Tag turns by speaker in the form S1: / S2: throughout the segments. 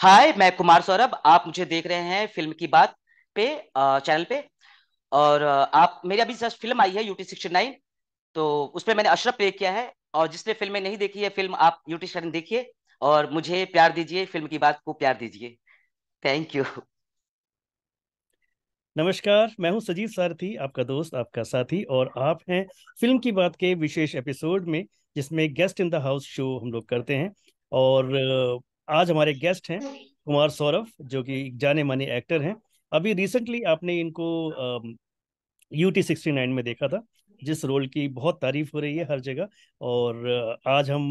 S1: हाय मैं कुमार सौरभ आप मुझे देख रहे हैं फिल्म की बात पे चैनल पे और आप मेरी अभी जस्ट फिल्म आई है यूटी सिक्सटी नाइन तो उसमें मैंने अशरफ प्ले किया है और जिसने फिल्म में नहीं देखी है फिल्म आप यूटी सिक्सटी देखिए और मुझे प्यार दीजिए फिल्म की बात को प्यार दीजिए थैंक यू
S2: नमस्कार मैं हूं सजीव सारथी आपका दोस्त आपका साथी और आप हैं फिल्म की बात के विशेष एपिसोड में जिसमें guest in the house show हम लोग करते हैं और आज हमारे गेस्ट हैं कुमार सौरभ जो कि जाने माने एक्टर हैं अभी रिसेंटली आपने इनको यू टी सिक्सटी नाइन में देखा था जिस रोल की बहुत तारीफ हो रही है हर जगह और आज हम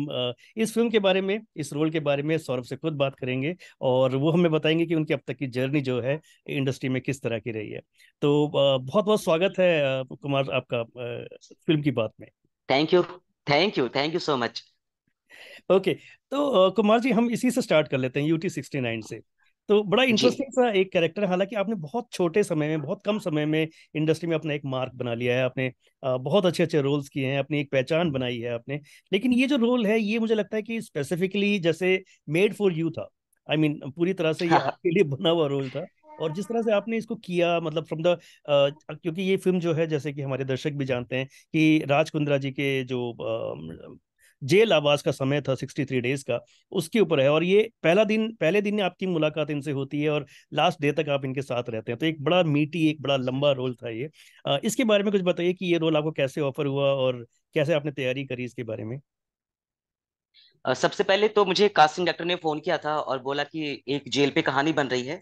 S2: इस फिल्म के बारे में इस रोल के बारे में सौरभ से खुद बात करेंगे और वो हमें बताएंगे कि उनकी अब तक की जर्नी जो है इंडस्ट्री में किस तरह की रही है तो बहुत बहुत स्वागत है कुमार आपका फिल्म की बात में thank you thank you thank you so much okay तो कुमार जी हम इसी से स्टार्ट कर लेते हैं यूटी सिक्सटी नाइन से तो बड़ा इंटरेस्टिंग सा एक कैरेक्टर हालांकि आपने बहुत छोटे समय में बहुत कम समय में इंडस्ट्री में अपना एक मार्क बना लिया है आपने बहुत अच्छे अच्छे रोल्स किए हैं अपनी एक पहचान बनाई है आपने लेकिन ये जो रोल है ये मुझे लगता है कि स्पेसिफिकली जैसे मेड फॉर यू था आई I मीन mean, पूरी तरह से ये हाँ। आपके लिए बना हुआ रोल था और जिस तरह से आपने इसको किया मतलब फ्रॉम द क्योंकि ये फिल्म जो है जैसे कि हमारे दर्शक भी जानते हैं कि राज कुंद्रा जी के जो जेल आवास का समय था सिक्सटी थ्री डेज का उसके ऊपर है और ये पहला दिन पहले दिन आपकी मुलाकात इनसे होती है और लास्ट डे तक आप इनके साथ रहते हैं तो एक बड़ा मीटी एक बड़ा लंबा रोल था ये इसके बारे में कुछ बताइए कि ये रोल आपको कैसे ऑफर हुआ और कैसे आपने तैयारी करी
S1: इसके बारे में सबसे पहले तो मुझे कास्टिंग डायरेक्टर ने फोन किया था और बोला कि एक जेल पे कहानी बन रही है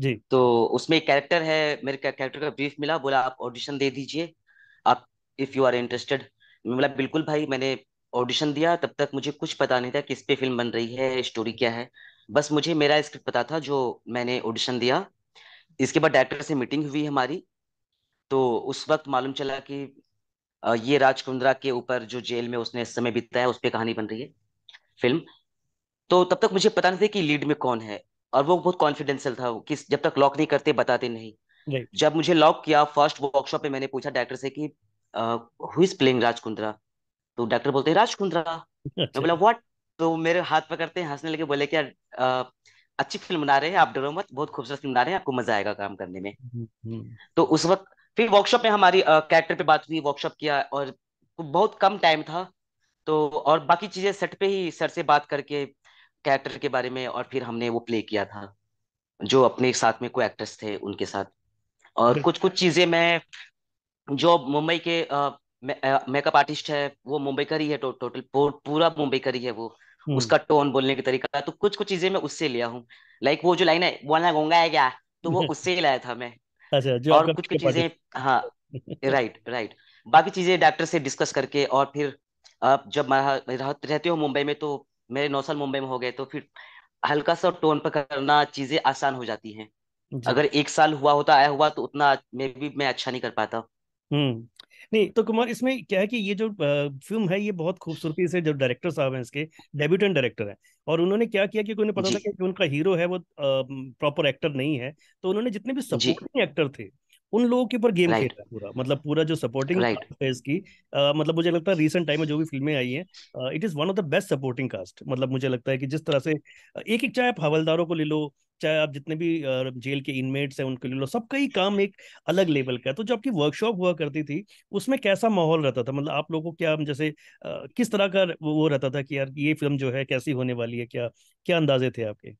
S1: जी तो उसमें एक कैरेक्टर है मेरे कैरेक्टर का ब्रीफ मिला बोला आप ऑडिशन दे दीजिए आप इफ यू आर इंटरेस्टेड मैं बोला बिल्कुल भाई मैंने ऑडिशन दिया तब तक मुझे कुछ पता नहीं था किस पे फिल्म बन रही है स्टोरी क्या है बस मुझे मेरा स्क्रिप्ट पता था जो मैंने ऑडिशन दिया इसके बाद डायरेक्टर से मीटिंग हुई हमारी तो उस वक्त मालूम चला कि ये राजकुंद्रा के ऊपर जो जेल में उसने समय है उस पर कहानी बन रही है फिल्म तो तब तक मुझे पता नहीं था कि लीड में कौन है और वो बहुत कॉन्फिडेंशियल था कि जब तक लॉक नहीं करते बताते नहीं जब मुझे लॉक किया फर्स्ट वर्कशॉप में मैंने पूछा डायरेक्टर से कि हु इज प्लेइंग राजकुंद्रा तो डॉक्टर बोलते हैं राजकुंद्रा कुंद्रा अच्छा। मैं अच्छा बोला व्हाट तो मेरे हाथ पकड़ते हैं हंसने लगे बोले क्या यार अच्छी फिल्म बना रहे हैं आप डरो मत बहुत खूबसूरत फिल्म बना रहे हैं आपको मजा आएगा काम करने में हम्म, हम्म। तो उस वक्त फिर वर्कशॉप में हमारी कैरेक्टर पे बात हुई वर्कशॉप किया और बहुत कम टाइम था तो और बाकी चीजें सेट पे ही सर से बात करके कैरेक्टर के बारे में और फिर हमने वो प्ले किया था जो अपने साथ में को एक्टर्स थे उनके साथ और कुछ कुछ चीजें मैं जो मुंबई के आ, मेकअप आर्टिस्ट है वो मुंबई का ही है टो, टोटल पूरा मुंबई का ही है वो हम्म। उसका टोन बोलने का तरीका तो कुछ कुछ चीजें मैं उससे लिया हूँ लाइक वो जो लाइन है बोलना गंगा है क्या तो वो उससे ही लाया था मैं
S2: अच्छा जो और कुछ कुछ चीजें
S1: हाँ राइट राइट बाकी चीजें डॉक्टर से डिस्कस करके और फिर आप जब रहते हो मुंबई में तो मेरे नौ साल मुंबई में हो गए तो फिर हल्का सा टोन पर करना चीजें आसान हो जाती हैं अगर एक साल हुआ होता आया हुआ तो उतना मे भी मैं अच्छा नहीं कर पाता
S2: हम्म नहीं तो कुमार इसमें क्या है कि ये जो फिल्म है ये बहुत खूबसूरती से जो डायरेक्टर साहब हैं इसके डेब्यूटेंट डायरेक्टर हैं और उन्होंने क्या किया क्योंकि उन्हें पता था कि उनका हीरो है वो प्रॉपर एक्टर नहीं है तो उन्होंने जितने भी सपोर्टिंग एक्टर थे उन लोगों के ऊपर गेम खेल रहा है पूरा मतलब पूरा जो सपोर्टिंग right. है इसकी आ, मतलब मुझे लगता है रिसेंट टाइम में जो भी फिल्में आई हैं it is one of the best supporting cast मतलब मुझे लगता है कि जिस तरह से एक एक चाहे आप हवलदारों को ले लो चाहे आप जितने भी जेल के इनमेट्स हैं उनको ले लो सबका ही काम एक अलग लेवल का है तो जो आपकी वर्कशॉप हुआ करती थी उसमें कैसा माहौल रहता था मतलब आप लोगों को क्या जैसे किस तरह का वो रहता था कि यार ये फिल्म जो है कैसी होने वाली है क्या क्या अंदाजे थे आपके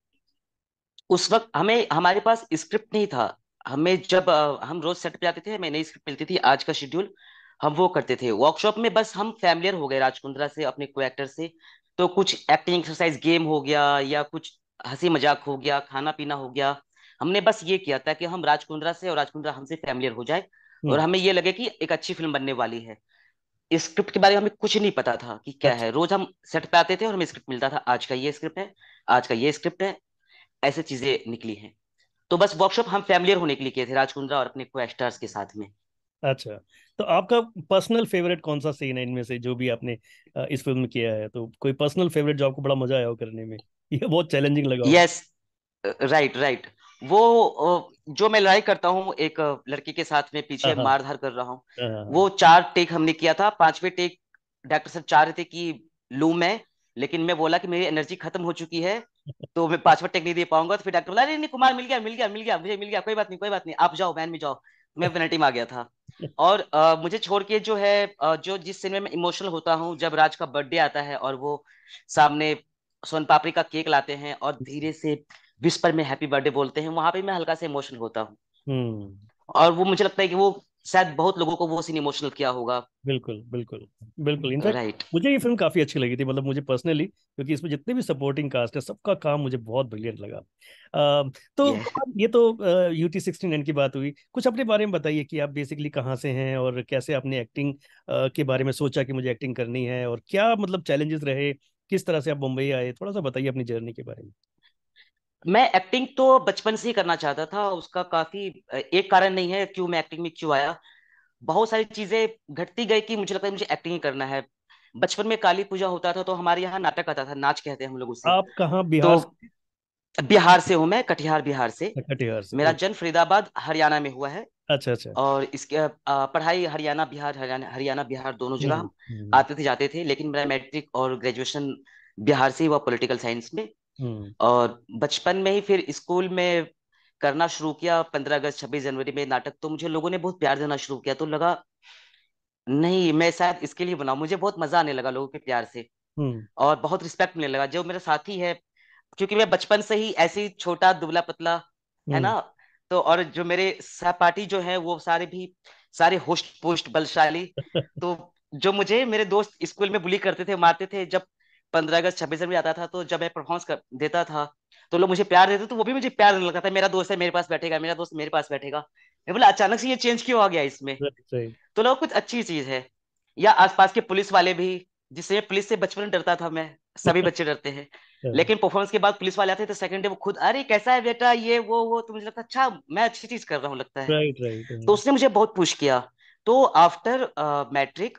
S1: उस वक्त हमें हमारे पास स्क्रिप्ट नहीं था हमें जब हम रोज सेट पे जाते थे हमें नई स्क्रिप्ट मिलती थी आज का शेड्यूल हम वो करते थे वर्कशॉप में बस हम फैमिलियर हो गए राजकुंद्रा से अपने को एक्टर से तो कुछ एक्टिंग एक्सरसाइज गेम हो गया या कुछ हंसी मजाक हो गया खाना पीना हो गया हमने बस ये किया था कि हम राजकुंद्रा से और राजकुंद्रा हमसे फैमिलियर हो जाए
S2: हम्म। और हमें
S1: ये लगे कि एक अच्छी फिल्म बनने वाली है स्क्रिप्ट के बारे में हमें कुछ नहीं पता था कि क्या है अच्छा। रोज हम सेट पे आते थे और हमें स्क्रिप्ट मिलता था आज का ये स्क्रिप्ट है आज का ये स्क्रिप्ट है ऐसे चीजें निकली हैं तो बस वर्कशॉप हम फैमिलियर होने के लिए किए थे राजकुंद्रा और अपने को स्टार्स के साथ में
S2: अच्छा तो आपका पर्सनल फेवरेट कौन सा सीन है इनमें से जो भी आपने इस फिल्म में किया है तो कोई पर्सनल फेवरेट जो आपको बड़ा मजा आया हो करने में ये बहुत चैलेंजिंग लगा यस
S1: राइट राइट वो जो मैं लड़ाई करता हूँ एक लड़की के साथ में पीछे हाँ, हाँ। मार धार कर रहा हूँ हाँ, वो चार टेक हमने किया था पांचवे टेक डॉक्टर साहब चाह रहे थे कि लू मैं लेकिन मैं बोला कि मेरी एनर्जी खत्म हो चुकी है तो मैं पांचवा टेक नहीं दे पाऊंगा तो फिर डॉक्टर बोला नहीं नहीं कुमार मिल गया मिल गया मिल गया मुझे मिल गया कोई बात नहीं कोई बात नहीं आप जाओ वैन में जाओ मैं पेनल्टी में आ गया था और आ, मुझे छोड़ के जो है जो जिस सिनेमा में इमोशनल होता हूँ जब राज का बर्थडे आता है और वो सामने सोन पापड़ी का केक लाते हैं और धीरे से विस्पर में हैप्पी बर्थडे बोलते हैं वहां पे मैं हल्का से इमोशनल होता हूँ हम्म। और वो मुझे लगता है कि वो शायद बहुत लोगों को वो सीन इमोशनल किया होगा बिल्कुल बिल्कुल बिल्कुल इनफैक्ट right.
S2: मुझे ये फिल्म काफी अच्छी लगी थी मतलब मुझे पर्सनली क्योंकि इसमें जितने भी सपोर्टिंग कास्ट है सबका काम मुझे बहुत ब्रिलियंट लगा uh, तो yeah. ये तो यू टी सिक्सटी की बात हुई कुछ अपने बारे में बताइए कि आप बेसिकली कहाँ से हैं और कैसे आपने एक्टिंग uh, के बारे में सोचा कि मुझे एक्टिंग करनी है और क्या मतलब चैलेंजेस रहे किस तरह से आप मुंबई आए थोड़ा सा बताइए अपनी जर्नी के बारे में
S1: मैं एक्टिंग तो बचपन से ही करना चाहता था उसका काफी एक कारण नहीं है क्यों मैं एक्टिंग में क्यों आया बहुत सारी चीजें घटती गई कि मुझे लगता है मुझे एक्टिंग ही करना है बचपन में काली पूजा होता था तो हमारे यहाँ नाटक आता था नाच कहते हैं हम लोग उसे आप
S2: कहाँ तो बिहार तो
S1: बिहार से हूँ मैं कटिहार बिहार से
S2: अच्छा, कटिहार से मेरा
S1: जन्म फरीदाबाद हरियाणा में हुआ है अच्छा अच्छा और इसके पढ़ाई हरियाणा बिहार हरियाणा हरियाणा बिहार दोनों जिला हम्म, हम्म। आते थे जाते थे लेकिन मेरा मैट्रिक और ग्रेजुएशन बिहार से हुआ पॉलिटिकल साइंस में हम्म। और बचपन में ही फिर स्कूल में करना शुरू किया पंद्रह अगस्त छब्बीस जनवरी में नाटक तो मुझे लोगों ने बहुत प्यार देना शुरू किया तो लगा नहीं मैं शायद इसके लिए बनाऊ मुझे बहुत मजा आने लगा लोगों के प्यार से हम्म। और बहुत रिस्पेक्ट मिलने लगा जो मेरा साथी है क्योंकि मैं बचपन से ही ऐसे छोटा दुबला पतला है ना हम्म। तो और जो मेरे सहपाठी जो है वो सारे भी सारे होस्ट पोस्ट बलशाली तो जो मुझे मेरे दोस्त स्कूल में बुली करते थे मारते थे जब पंद्रह अगस्त छब्बीस जनवरी आता था तो जब मैं परफॉर्मेंस देता था तो लोग मुझे प्यार देते तो वो भी मुझे प्यार देने लगता था मेरा दोस्त है मेरे पास बैठेगा मेरा दोस्त मेरे पास बैठेगा मैं बोला अचानक से ये चेंज क्यों आ गया इसमें तो लोग कुछ अच्छी चीज है या आसपास के पुलिस वाले भी जिससे पुलिस से बचपन डरता था मैं सभी बच्चे डरते हैं लेकिन परफॉर्मेंस के बाद पुलिस वाले आते तो सेकंड डे वो खुद अरे कैसा है बेटा ये वो वो तो मुझे लगता अच्छा मैं अच्छी चीज कर रहा हूँ लगता है right, right, तो उसने मुझे बहुत पुश किया तो आफ्टर मैट्रिक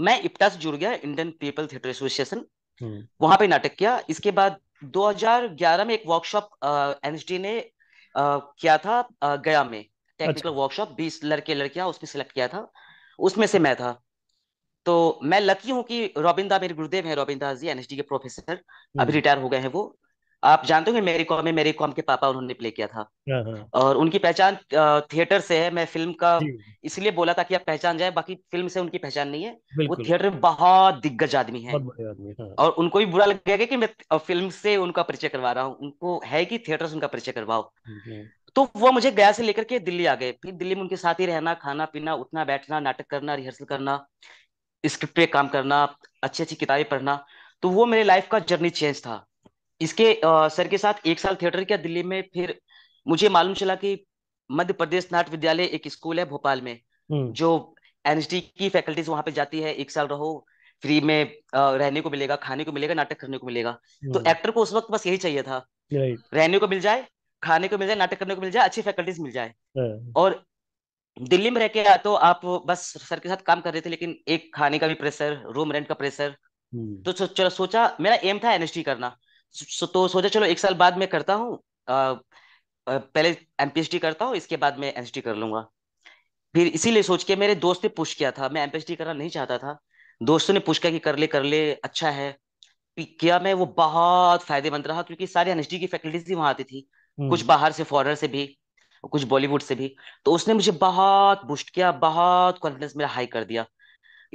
S1: मैं इप्टा से जुड़ गया इंडियन पीपल थिएटर एसोसिएशन वहां पे नाटक किया इसके बाद 2011 में एक वर्कशॉप एनएसडी ने आ, किया था आ, गया में टेक्निकल अच्छा। वर्कशॉप 20 लड़के लड़कियां उसमें सिलेक्ट किया था उसमें से मैं था तो मैं लकी हूँ कि रोबिंदा मेरे गुरुदेव हैं रोबिंदा जी एनएसडी के प्रोफेसर अभी रिटायर हम्म। हो गए हैं वो आप जानते होंगे मेरी कॉम में मेरी कॉम के पापा उन्होंने प्ले किया था हाँ, हाँ। और उनकी पहचान थिएटर से है मैं फिल्म का इसलिए बोला था कि आप पहचान जाए बाकी फिल्म से उनकी पहचान नहीं है वो थिएटर में बहुत दिग्गज आदमी है हाँ। और उनको भी बुरा लग गया कि मैं फिल्म से उनका परिचय करवा रहा हूँ उनको है कि थिएटर से उनका परिचय करवाओ तो वो मुझे गया से लेकर के दिल्ली आ गए फिर दिल्ली में उनके साथ ही रहना खाना पीना उठना बैठना नाटक करना रिहर्सल करना स्क्रिप्ट पे काम करना अच्छी अच्छी किताबें पढ़ना तो वो मेरे लाइफ का जर्नी चेंज था इसके आ, सर के साथ एक साल थिएटर किया दिल्ली में फिर मुझे मालूम चला कि मध्य प्रदेश नाट्य विद्यालय एक स्कूल है भोपाल में हम्म। जो एनएसडी की फैकल्टीज वहां पे जाती है एक साल रहो फ्री में रहने को मिलेगा खाने को मिलेगा नाटक करने को मिलेगा तो एक्टर हम्म। को उस वक्त बस यही चाहिए था रहने को मिल जाए खाने को मिल जाए नाटक करने को मिल जाए अच्छी फैकल्टीज मिल जाए हाँ। और दिल्ली में रह के तो आप बस सर के साथ काम कर रहे थे लेकिन एक खाने का भी प्रेशर रूम रेंट का प्रेशर हम्म। तो चलो सोचा मेरा एम था एनएसडी करना सो तो सोचा चलो एक साल बाद में करता हूँ पहले एम करता हूँ इसके बाद मैं एन कर लूंगा फिर इसीलिए सोच के मेरे दोस्त ने पुश किया था मैं एम करना नहीं चाहता था दोस्तों ने पुश किया कि कर ले कर ले अच्छा है किया मैं वो बहुत फायदेमंद रहा क्योंकि सारी एन की फैकल्टीज भी वहां आती थी हम्म। कुछ बाहर से फॉरनर से भी कुछ बॉलीवुड से भी तो उसने मुझे बहुत बुस्ट किया बहुत कॉन्फिडेंस मेरा हाई कर दिया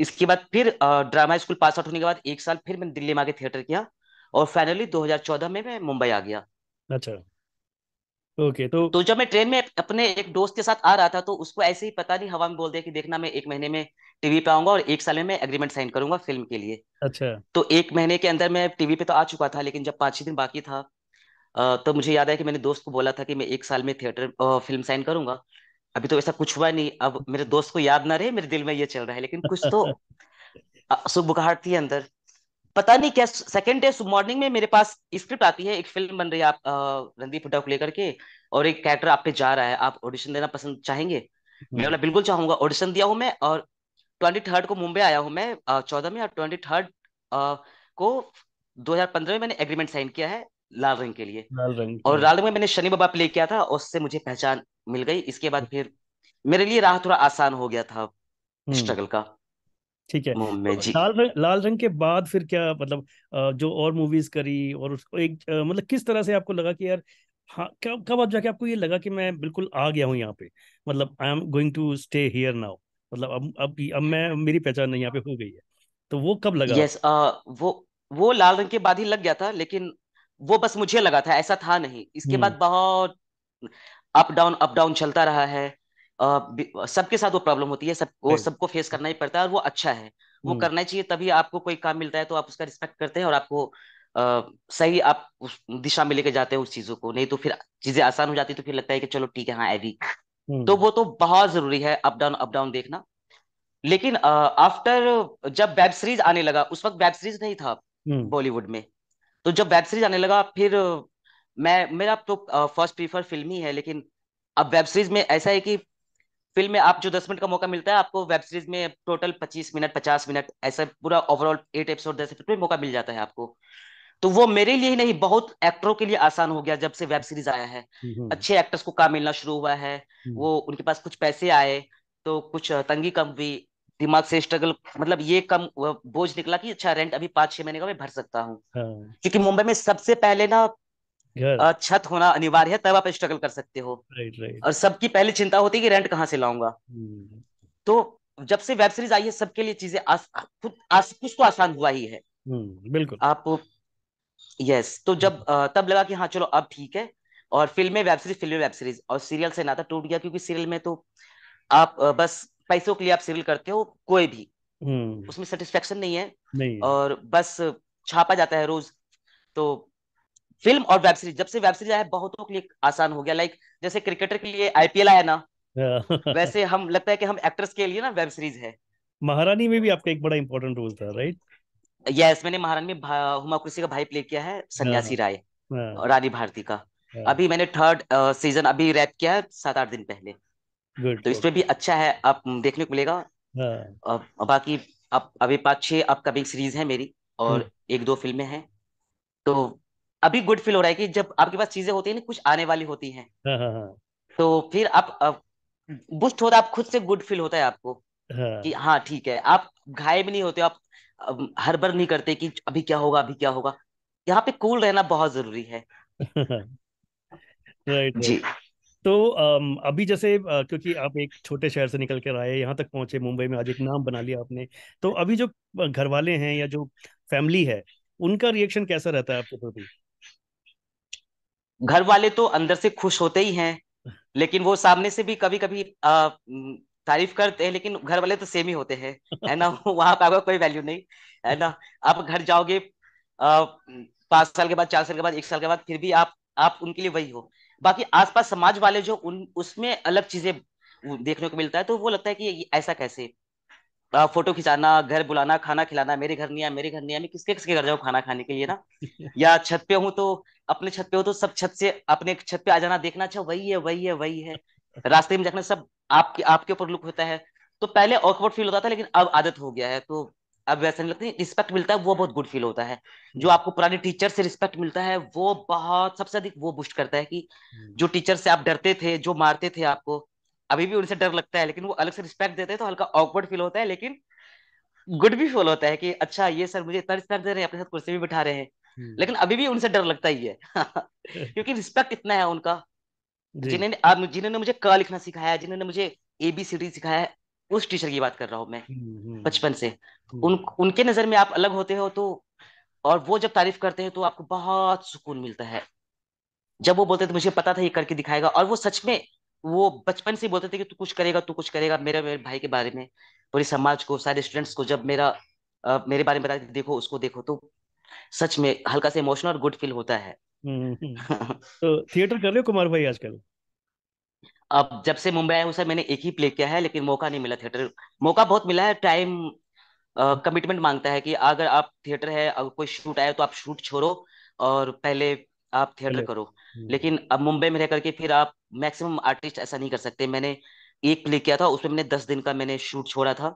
S1: इसके बाद फिर ड्रामा स्कूल पास आउट होने के बाद एक साल फिर मैंने दिल्ली में आके थिएटर किया और फाइनली 2014 में मैं मुंबई आ गया
S2: अच्छा ओके तो
S1: तो जब मैं ट्रेन में अपने एक दोस्त के साथ आ रहा था तो उसको ऐसे ही पता नहीं हवा में बोल दिया कि देखना मैं एक महीने में टीवी पे आऊंगा और एक साल में मैं एग्रीमेंट साइन करूंगा फिल्म के लिए अच्छा तो एक महीने के अंदर मैं टीवी पे तो आ चुका था लेकिन जब पांच छह दिन बाकी था तो मुझे याद है कि मैंने दोस्त को बोला था कि मैं एक साल में थिएटर फिल्म साइन करूंगा अभी तो ऐसा कुछ हुआ नहीं अब मेरे दोस्त को याद ना रहे मेरे दिल में ये चल रहा है लेकिन कुछ तो सुख बुखार थी अंदर पता नहीं क्या सेकंड डे मॉर्निंग में मेरे पास स्क्रिप्ट आती है एक फिल्म बन रही है आप रणदीप हुड्डा को लेकर के और एक कैरेक्टर आप पे जा रहा है आप ऑडिशन देना पसंद चाहेंगे हम्म। मैं बोला बिल्कुल चाहूंगा ऑडिशन दिया हूँ मैं और ट्वेंटी थर्ड को मुंबई आया हूँ मैं चौदह में और ट्वेंटी थर्ड को 2015 में मैंने एग्रीमेंट साइन किया है लाल रंग के लिए लाल रंग और लाल रंग में मैंने शनि बाबा प्ले किया था उससे मुझे पहचान मिल गई इसके बाद हम्म। फिर मेरे लिए राह थोड़ा आसान हो गया था स्ट्रगल हम्म। का ठीक है तो लाल
S2: रंग लाल रंग के बाद फिर क्या मतलब जो और मूवीज करी और उसको एक मतलब किस तरह से आपको लगा कि यार हाँ कब आप जाके आपको ये लगा कि मैं बिल्कुल आ गया हूँ यहाँ पे मतलब I am going to stay here now मतलब अब अब अब मैं मेरी पहचान यहाँ पे हो गई है तो वो कब लगा यस yes,
S1: आ, वो वो लाल रंग के बाद ही लग गया था लेकिन वो बस मुझे लगा था ऐसा था नहीं इसके हम्म। बाद बहुत अप डाउन अप डाउन चलता रहा है सबके साथ वो प्रॉब्लम होती है सब वो सबको फेस करना ही पड़ता है और वो अच्छा है वो करना चाहिए तभी आपको कोई काम मिलता है तो आप उसका रिस्पेक्ट करते हैं और आपको आ, सही आप उस दिशा में लेके जाते हैं उस चीजों को नहीं तो फिर चीजें आसान हो जाती तो फिर लगता है कि चलो ठीक है हाँ एवी तो वो तो बहुत जरूरी है अप डाउन अप डाउन देखना लेकिन आफ्टर जब वेब सीरीज आने लगा उस वक्त वेब सीरीज नहीं था बॉलीवुड में तो जब वेब सीरीज आने लगा फिर मैं मेरा तो फर्स्ट प्रीफर फिल्म ही है लेकिन अब वेब सीरीज में ऐसा है कि फिल्म में आप जो दस मिनट का मौका मिलता है आपको वेब सीरीज में टोटल पच्चीस मिनट पचास मिनट ऐसा पूरा ओवरऑल एट एपिसोड दस एपिसोड में मौका मिल जाता है आपको तो वो मेरे लिए ही नहीं बहुत एक्टरों के लिए आसान हो गया जब से वेब सीरीज आया है हम्म, हम्म। अच्छे एक्टर्स को काम मिलना शुरू हुआ है हम्म। वो उनके पास कुछ पैसे आए तो कुछ तंगी कम हुई दिमाग से स्ट्रगल मतलब ये कम बोझ निकला कि अच्छा रेंट अभी पांच छह महीने का मैं भर सकता हूँ हाँ। क्योंकि मुंबई में सबसे पहले ना छत होना अनिवार्य है तब आप स्ट्रगल कर सकते हो राइट राइट और सबकी पहली चिंता होती है कि रेंट कहाँ से लाऊंगा hmm. तो जब से वेब सीरीज आई है सबके लिए चीजें खुद कुछ तो आसान हुआ ही है
S2: hmm.
S1: बिल्कुल आप यस तो जब तब लगा कि हाँ चलो अब ठीक है और फिल्में वेब सीरीज फिल्में वेब सीरीज और सीरियल से नाता टूट गया क्योंकि सीरियल में तो आप बस पैसों के लिए आप सीरियल करते हो कोई भी hmm. उसमें सेटिस्फेक्शन नहीं है नहीं। और बस छापा जाता है रोज तो फिल्म और वेब सीरीज जब से वेब सीरीज आया बहुतों के लिए आसान हो गया लाइक जैसे क्रिकेटर के लिए आईपीएल आया ना
S2: हाँ। वैसे
S1: हम लगता है कि हम एक्ट्रेस के लिए ना वेब सीरीज है
S2: महारानी में भी आपका एक बड़ा इंपॉर्टेंट रोल था राइट
S1: यस मैंने महारानी में हुमा कुर्सी का भाई प्ले किया है सन्यासी हाँ। राय हाँ। रानी भारती का अभी मैंने थर्ड सीजन अभी रैप किया है सात आठ दिन पहले Good, तो इसमें भी अच्छा है आप देखने को मिलेगा बाकी आप अभी पांच छह अपकमिंग सीरीज है मेरी और एक दो फिल्में हैं तो अभी गुड फील हो रहा है कि जब आपके पास चीजें होती है ना कुछ आने वाली होती है हाँ, हाँ, हाँ। तो फिर आप बुस्ट होता रहा आप खुद से गुड फील होता है आपको कि हाँ ठीक है आप घायल भी नहीं होते आप हर बार नहीं करते कि अभी क्या होगा अभी क्या होगा यहाँ पे कूल रहना बहुत जरूरी है राइट जी तो अभी जैसे क्योंकि आप एक
S2: छोटे शहर से निकल कर आए यहाँ तक पहुंचे मुंबई में आज एक नाम बना लिया आपने तो अभी जो घर वाले हैं या जो फैमिली है उनका रिएक्शन कैसा रहता है आपके प्रति
S1: घर वाले तो अंदर से खुश होते ही हैं लेकिन वो सामने से भी कभी कभी आ, तारीफ करते हैं लेकिन घर वाले तो सेम ही होते हैं है ना वहां पर आपका कोई वैल्यू नहीं है ना आप घर जाओगे पांच साल के बाद चार साल के बाद एक साल के बाद फिर भी आप आप उनके लिए वही हो बाकी आसपास समाज वाले जो उन उसमें अलग चीजें देखने को मिलता है तो वो लगता है कि ऐसा कैसे फोटो खिंचाना घर बुलाना खाना खिलाना मेरे घर नहीं आया मेरे घर नहीं आया मैं किसके किसके घर जाऊँ खाना खाने के लिए ना या छत पे हूँ तो अपने छत पे हो तो सब छत से अपने छत पे आ जाना देखना अच्छा वही है वही है वही है रास्ते में देखना सब आपके आपके ऊपर लुक होता है तो पहले ऑकवर्ड फील होता था लेकिन अब आदत हो गया है तो अब वैसा नहीं लगता रिस्पेक्ट मिलता है वो बहुत गुड फील होता है जो आपको पुराने टीचर से रिस्पेक्ट मिलता है वो बहुत सबसे अधिक वो बुस्ट करता है कि हम्म। जो टीचर से आप डरते थे जो मारते थे आपको अभी भी उनसे डर लगता है लेकिन वो अलग से रिस्पेक्ट देते हैं तो हल्का ऑकवर्ड फील होता है लेकिन गुड भी फील होता है कि अच्छा ये सर मुझे इतना रिस्पेक्ट दे रहे हैं अपने साथ कुर्सी भी बिठा रहे हैं हम्म। लेकिन अभी भी उनसे डर लगता ही है क्योंकि रिस्पेक्ट इतना है उनका जिन्होंने जिन्होंने मुझे क लिखना सिखाया जिन्होंने मुझे ए बी सी डी सिखाया उस टीचर की बात कर रहा हूँ मैं हम्म, हम्म। बचपन से उन उनके नजर में आप अलग होते हो तो और वो जब तारीफ करते हैं तो आपको बहुत सुकून मिलता है जब वो बोलते हैं तो मुझे पता था ये करके दिखाएगा और वो सच में वो बचपन से बोलते थे कि तू कुछ करेगा तू कुछ करेगा मेरे मेरे भाई के बारे में पूरे समाज को सारे स्टूडेंट्स को जब मेरा आ, मेरे बारे में बताते देखो उसको देखो तो सच में हल्का सा इमोशनल और गुड फील होता है
S2: हम्म, हम्म, हम्म। तो थिएटर कर रहे हो कुमार भाई आजकल
S1: अब जब से मुंबई आया हूँ सर मैंने एक ही प्ले किया है लेकिन मौका नहीं मिला थिएटर मौका बहुत मिला है टाइम कमिटमेंट मांगता है कि अगर आप थिएटर है अगर कोई शूट आया तो आप शूट छोड़ो और पहले आप थिएटर करो लेकिन अब मुंबई में रह करके फिर आप मैक्सिमम आर्टिस्ट ऐसा नहीं कर सकते मैंने एक प्ले किया था उसमें मैंने दस दिन का मैंने शूट छोड़ा था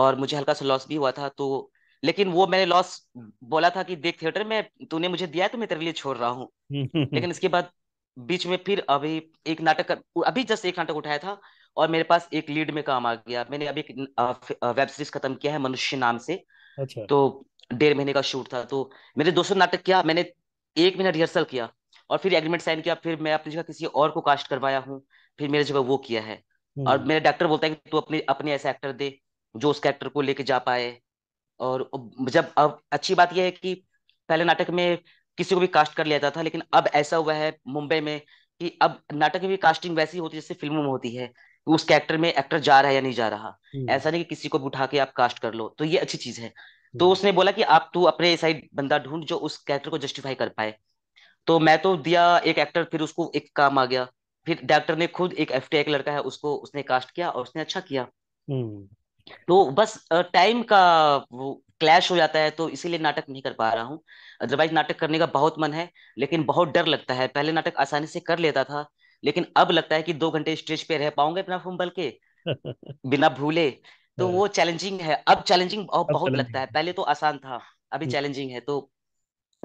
S1: और मुझे हल्का सा लॉस भी हुआ था तो लेकिन वो मैंने लॉस बोला था कि देख थिएटर में तूने मुझे दिया है तो मैं तेरे लिए छोड़ रहा हूँ लेकिन इसके बाद बीच में फिर अभी एक नाटक कर, अभी जस्ट एक नाटक उठाया था और मेरे पास एक लीड में काम आ गया मैंने अभी एक वेब सीरीज खत्म किया है मनुष्य नाम से अच्छा। तो डेढ़ महीने का शूट था तो मेरे दोस्तों नाटक किया मैंने एक महीना रिहर्सल किया और फिर एग्रीमेंट साइन किया फिर मैं अपनी जगह किसी और को कास्ट करवाया हूँ फिर मेरे जगह वो किया है हम्म। और मेरा डॉक्टर बोलता है कि तू अपने अपने ऐसे एक्टर दे जो उस कैरेक्टर को लेके जा पाए और जब अब अच्छी बात यह है कि पहले नाटक में किसी को भी कास्ट कर लिया जाता था लेकिन अब ऐसा हुआ है मुंबई में कि अब नाटक में भी कास्टिंग वैसी होती है जैसे फिल्मों में होती है उस कैरेक्टर में एक्टर जा रहा है या नहीं जा रहा हम्म। ऐसा नहीं कि किसी को उठा के आप कास्ट कर लो तो ये अच्छी चीज है तो हम्म। उसने बोला कि आप तू अपने साइड बंदा ढूंढ जो उस कैरेक्टर को जस्टिफाई कर पाए तो मैं तो दिया एक एक्टर फिर उसको एक काम आ गया फिर डायरेक्टर ने खुद एक एफ टी लड़का है उसको उसने कास्ट किया और उसने अच्छा किया हम्म। तो बस टाइम का वो क्लैश हो जाता है तो इसीलिए नाटक नहीं कर पा रहा हूँ अदरवाइज नाटक करने का बहुत मन है लेकिन बहुत डर लगता है पहले नाटक आसानी से कर लेता था लेकिन अब लगता है कि दो घंटे स्टेज पे रह पाऊंगे फूम बल के बिना भूले तो हाँ। वो चैलेंजिंग है अब चैलेंजिंग बहुत लगता है पहले तो आसान था अभी चैलेंजिंग हम्म। है तो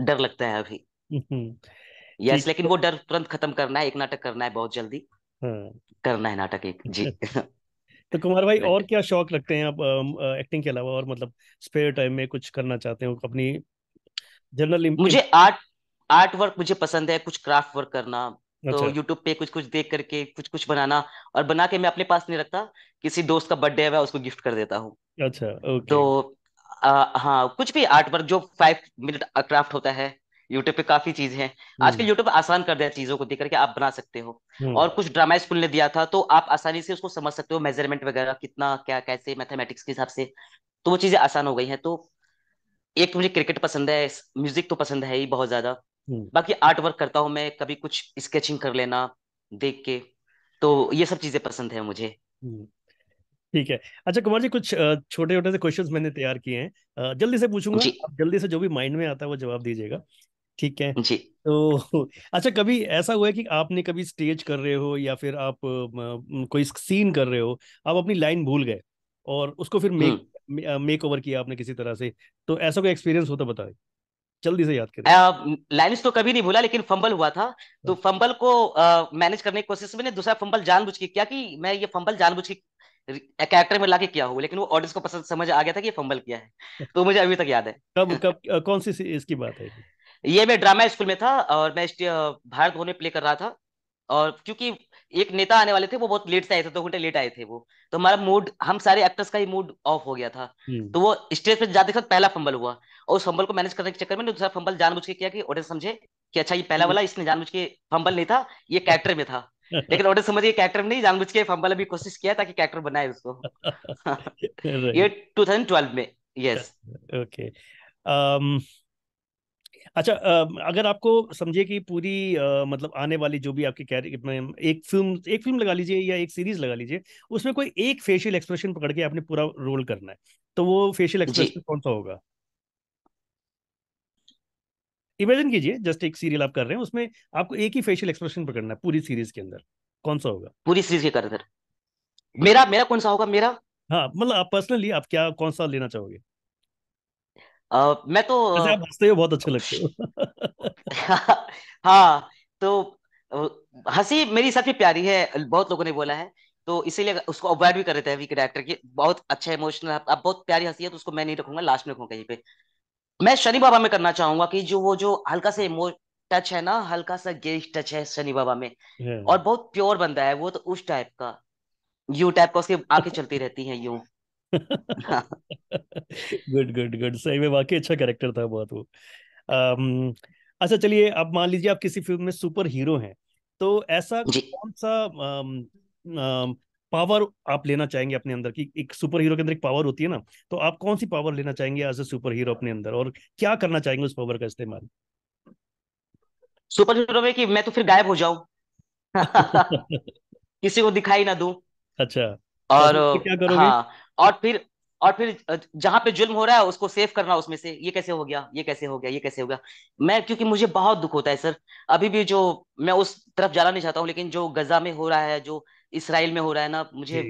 S1: डर लगता है अभी यस हम्म। लेकिन वो डर तुरंत खत्म करना है एक नाटक करना है बहुत जल्दी हाँ। करना है नाटक एक जी
S2: तो कुमार भाई और क्या शौक रखते हैं आप एक्टिंग के अलावा और मतलब स्पेयर टाइम में कुछ करना चाहते हो अपनी जनरल मुझे
S1: आर्ट आर्ट वर्क मुझे पसंद है कुछ क्राफ्ट वर्क करना तो अच्छा। यूट्यूब पे कुछ कुछ देख करके कुछ कुछ बनाना और बना के मैं अपने पास नहीं रखता किसी दोस्त का बर्थडे है उसको गिफ्ट कर देता हूँ अच्छा ओके तो आ, हाँ कुछ भी आर्ट वर्क जो फाइव मिनट क्राफ्ट होता है यूट्यूब पे काफी चीजें हैं आजकल हम्म। यूट्यूब आसान कर दिया चीजों को देखकर के आप बना सकते हो हम्म। और कुछ ड्रामा स्कूल ने दिया था तो आप आसानी से उसको समझ सकते हो मेजरमेंट वगैरह कितना क्या कैसे मैथमेटिक्स के हिसाब से तो वो चीजें आसान हो गई है तो एक मुझे क्रिकेट पसंद है म्यूजिक तो पसंद है ही बहुत ज्यादा हम्म। बाकी आर्ट वर्क करता हूँ मैं कभी कुछ स्केचिंग कर लेना देख के तो ये सब चीजें पसंद है मुझे
S2: ठीक है अच्छा कुमार जी कुछ छोटे छोटे से क्वेश्चंस मैंने तैयार किए हैं जल्दी से पूछूंगा जल्दी से जो भी माइंड में आता है वो जवाब दीजिएगा ठीक है जी तो अच्छा कभी ऐसा हुआ है कि आपने कभी स्टेज कर रहे हो या फिर आप कोई सीन कर रहे हो आप अपनी लाइन भूल गए और उसको फिर मेक मेक ओवर किया आपने किसी तरह से तो ऐसा कोई एक्सपीरियंस होता बताए जल्दी से याद
S1: करें लाइन्स तो कभी नहीं भूला लेकिन फंबल हुआ था तो हाँ। फंबल को मैनेज करने की कोशिश मैंने दूसरा फंबल जानबूझ के किया कि मैं ये फंबल जानबूझ के कैरेक्टर में लाके किया हूँ लेकिन वो ऑडियंस को पसंद समझ आ गया था कि ये फंबल किया है तो मुझे अभी तक याद है
S2: कब कब कौन सी इसकी बात है
S1: ये मैं ड्रामा स्कूल में था और मैं भारत भवन में प्ले कर रहा था और क्योंकि एक नेता आने वाले थे वो बहुत लेट से आए थे दो तो घंटे लेट आए थे वो तो हमारा मूड हम सारे एक्टर्स का ही मूड ऑफ हो गया था हम्म। तो वो स्टेज पे जाते साथ पहला फंबल हुआ और उस फंबल को मैनेज करने के चक्कर में दूसरा फंबल जानबूझ के किया कि ऑडियंस समझे कि अच्छा ये पहला हम्म। वाला इसने जानबूझ के फंबल नहीं था ये कैरेक्टर में था लेकिन ऑडियंस समझिए कैरेक्टर में नहीं जानबूझ के फंबल अभी कोशिश किया ताकि कैरेक्टर बनाए उसको ये 2012 में
S2: यस ओके um अच्छा अगर आपको समझिए कि पूरी मतलब आने वाली जो भी आपकी कैरियर एक फिल्म एक फिल्म लगा लीजिए या एक सीरीज लगा लीजिए उसमें कोई एक फेशियल एक्सप्रेशन पकड़ के आपने पूरा रोल करना है तो वो फेशियल एक्सप्रेशन कौन सा होगा इमेजिन कीजिए जस्ट एक सीरियल आप कर रहे हैं उसमें आपको एक ही फेशियल एक्सप्रेशन पकड़ना है पूरी सीरीज के अंदर कौन सा होगा पूरी सीरीज के अंदर
S1: मेरा मेरा कौन सा होगा मेरा
S2: हाँ मतलब आप पर्सनली आप क्या कौन सा लेना चाहोगे
S1: आ, मैं तो आप हंसते हो बहुत अच्छे लगते हो हाँ, तो हंसी मेरी सबसे प्यारी है बहुत लोगों ने बोला है तो इसीलिए उसको अवॉइड भी कर देते हैं वीक डायरेक्टर की बहुत अच्छा इमोशनल आप बहुत प्यारी हंसी है तो उसको मैं नहीं रखूंगा लास्ट में रखूंगा कहीं पे मैं शनि बाबा में करना चाहूंगा कि जो वो जो हल्का सा इमो टच है ना हल्का सा गेज टच है शनि बाबा में और बहुत प्योर बंदा है वो तो उस टाइप का यू टाइप का उसकी आंखें चलती रहती हैं यू
S2: गुड गुड गुड सही में वाकई अच्छा कैरेक्टर था बहुत वो um, अच्छा चलिए अब मान लीजिए आप किसी फिल्म में सुपर हीरो हैं तो ऐसा कौन सा पावर आप लेना चाहेंगे अपने अंदर की एक सुपर हीरो के अंदर एक पावर होती है ना तो आप कौन सी पावर लेना चाहेंगे एज ए सुपर हीरो अपने अंदर और क्या करना चाहेंगे उस पावर का इस्तेमाल सुपर हीरो में कि
S1: मैं तो फिर गायब हो जाऊं किसी को दिखाई ना दूं अच्छा और क्या करोगे हाँ और फिर और फिर जहां पे जुल्म हो रहा है उसको सेव करना उसमें से ये कैसे हो गया ये कैसे हो गया ये कैसे हो गया मैं क्योंकि मुझे बहुत दुख होता है सर अभी भी जो मैं उस तरफ जाना नहीं चाहता हूँ लेकिन जो गजा में हो रहा है जो इसराइल में हो रहा है ना मुझे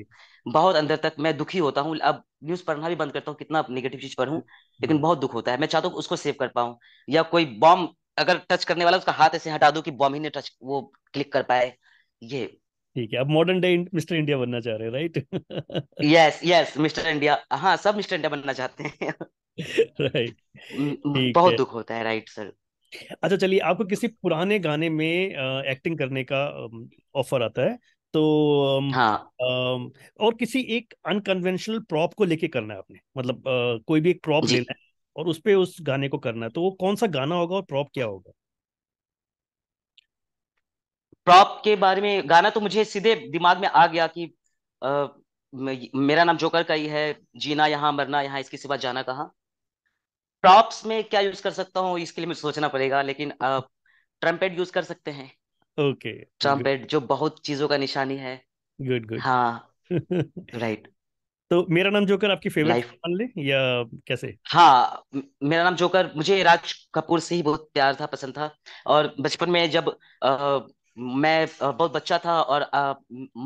S1: बहुत अंदर तक मैं दुखी होता हूँ अब न्यूज पढ़ना भी बंद करता हूँ कितना निगेटिव चीज पढ़ू लेकिन बहुत दुख होता है मैं चाहता हूँ उसको सेव कर पाऊँ या कोई बॉम्ब अगर टच करने वाला उसका हाथ ऐसे हटा दो कि बॉम्ब ही ने टच वो क्लिक कर पाए ये
S2: ठीक है अब मॉडर्न डे मिस्टर इंडिया बनना चाह रहे हैं right
S1: yes yes mister India हाँ सब मिस्टर इंडिया बनना चाहते हैं राइट बहुत है. दुख होता है राइट सर
S2: अच्छा चलिए आपको किसी पुराने गाने में आ, एक्टिंग करने का ऑफर आता है तो हाँ आ, और किसी एक अनकन्वेंशनल प्रॉप को लेके करना है आपने मतलब आ, कोई भी एक प्रॉप लेना है और उस पे उस गाने को करना है तो वो कौन सा गाना होगा और प्रॉप क्या होगा
S1: प्रॉप के बारे में गाना तो मुझे सीधे दिमाग में आ गया कि आ, मेरा नाम जोकर का ही है जीना यहाँ मरना यहाँ इसके सिवा जाना कहाँ प्रॉप्स में क्या यूज कर सकता हूँ इसके लिए मुझे सोचना पड़ेगा लेकिन ट्रम्पेट यूज कर सकते हैं ओके ट्रम्पेट जो बहुत चीजों का निशानी है गुड गुड हाँ
S2: राइट तो मेरा नाम जोकर आपकी
S1: फेवरेट मान ले या कैसे हाँ मेरा नाम जोकर मुझे राज कपूर से ही बहुत प्यार था पसंद था और बचपन में जब मैं बहुत बच्चा था और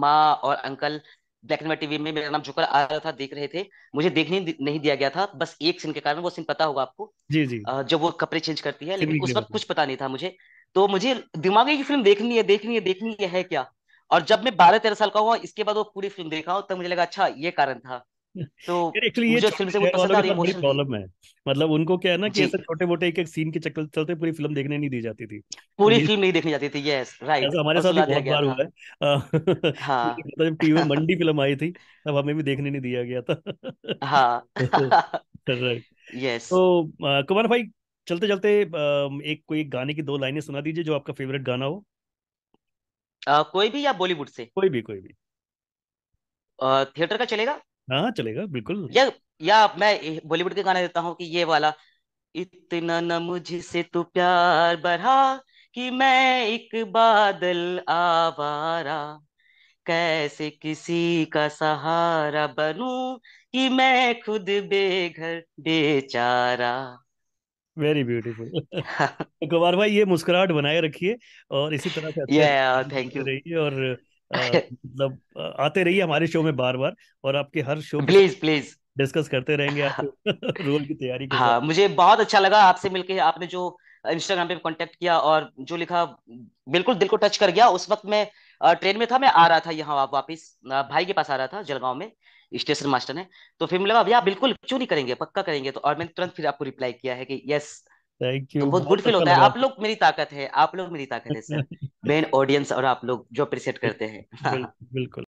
S1: माँ और अंकल ब्लैक एंड टीवी में मेरा नाम झुकर आ रहा था देख रहे थे मुझे देखने नहीं दिया गया था बस एक सीन के कारण वो सीन पता होगा आपको जी जी जब वो कपड़े चेंज करती है लेकिन उस वक्त तो। कुछ पता नहीं था मुझे तो मुझे दिमाग की फिल्म देखनी है देखनी है देखनी है, है क्या और जब मैं बारह तेरह साल का हुआ इसके बाद वो पूरी फिल्म देखा तब तो मुझे लगा अच्छा ये कारण था तो एक्चुअली ये मुझे फिल्म से वो पसंद आ रही इमोशन तो
S2: प्रॉब्लम है मतलब उनको क्या है ना कि ऐसे छोटे मोटे एक एक सीन के चक्कर चलते पूरी फिल्म देखने नहीं दी जाती थी
S1: पूरी फिल्म नहीं देखनी जाती थी यस राइट ऐसा हमारे साथ भी बहुत बार हुआ
S2: है हाँ, हाँ। मतलब जब टीवी में मंडी फिल्म आई थी तब हमें भी देखने नहीं दिया गया था हाँ राइट यस तो कुमार भाई चलते चलते एक कोई गाने की दो लाइनें सुना दीजिए जो आपका फेवरेट गाना
S1: हो आ, कोई भी या बॉलीवुड से कोई भी कोई भी थिएटर का चलेगा
S2: हाँ चलेगा बिल्कुल या
S1: या मैं बॉलीवुड के गाने देता हूँ कि ये वाला इतना न मुझसे तू प्यार बढ़ा कि मैं एक बादल आवारा कैसे किसी का सहारा बनू कि मैं खुद बेघर बेचारा
S2: वेरी ब्यूटीफुल कुमार भाई ये मुस्कुराहट बनाए रखिए और इसी तरह से अच्छा yeah, थैंक यू रहिए और मतलब आते रहिए हमारे शो में बार बार और आपके हर शो प्लीज प्लीज डिस्कस करते रहेंगे आप रोल की तैयारी हाँ
S1: मुझे बहुत अच्छा लगा आपसे मिलके आपने जो इंस्टाग्राम पे कांटेक्ट किया और जो लिखा बिल्कुल दिल को टच कर गया उस वक्त मैं ट्रेन में था मैं आ रहा था यहाँ आप वापिस भाई के पास आ रहा था जलगांव में स्टेशन मास्टर ने तो फिर मुझे लगा भैया बिल्कुल क्यों नहीं करेंगे पक्का करेंगे तो और मैंने तुरंत फिर आपको रिप्लाई किया है कि यस थैंक यू तो बहुत गुड फील होता है आप लोग मेरी ताकत है आप लोग मेरी ताकत है सर मेन ऑडियंस और आप लोग जो अप्रिशिएट करते हैं बिल्कुल